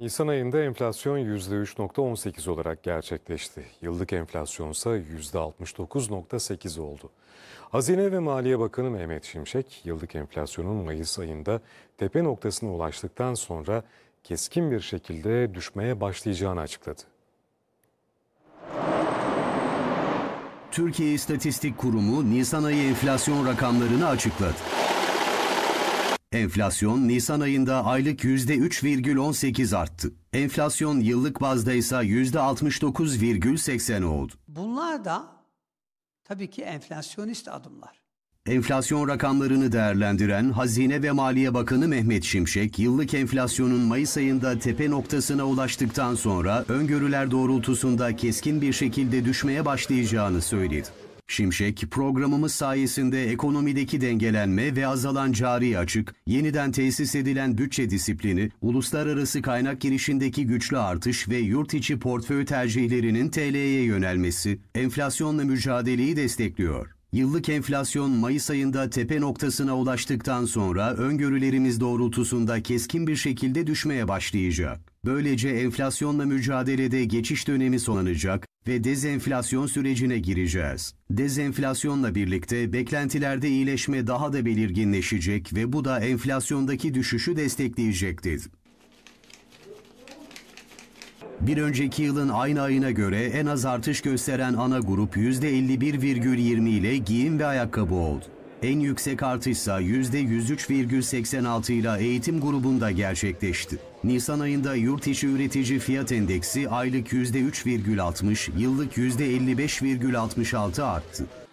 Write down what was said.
Nisan ayında enflasyon %3.18 olarak gerçekleşti. Yıllık enflasyon ise %69.8 oldu. Hazine ve Maliye Bakanı Mehmet Şimşek, yıllık enflasyonun Mayıs ayında tepe noktasına ulaştıktan sonra keskin bir şekilde düşmeye başlayacağını açıkladı. Türkiye İstatistik Kurumu Nisan ayı enflasyon rakamlarını açıkladı. Enflasyon Nisan ayında aylık %3,18 arttı. Enflasyon yıllık bazda ise %69,80 oldu. Bunlar da tabii ki enflasyonist adımlar. Enflasyon rakamlarını değerlendiren Hazine ve Maliye Bakanı Mehmet Şimşek, yıllık enflasyonun Mayıs ayında tepe noktasına ulaştıktan sonra öngörüler doğrultusunda keskin bir şekilde düşmeye başlayacağını söyledi. Şimşek, programımız sayesinde ekonomideki dengelenme ve azalan cari açık, yeniden tesis edilen bütçe disiplini, uluslararası kaynak girişindeki güçlü artış ve yurt içi portföy tercihlerinin TL'ye yönelmesi, enflasyonla mücadeleyi destekliyor. Yıllık enflasyon Mayıs ayında tepe noktasına ulaştıktan sonra öngörülerimiz doğrultusunda keskin bir şekilde düşmeye başlayacak. Böylece enflasyonla mücadelede geçiş dönemi sonlanacak, ve dezenflasyon sürecine gireceğiz. Dezenflasyonla birlikte beklentilerde iyileşme daha da belirginleşecek ve bu da enflasyondaki düşüşü destekleyecektir. Bir önceki yılın aynı ayına göre en az artış gösteren ana grup %51,20 ile giyim ve ayakkabı oldu. En yüksek artışsa %103,86 ile eğitim grubunda gerçekleşti. Nisan ayında yurt içi üretici fiyat endeksi aylık %3,60, yıllık %55,66 arttı.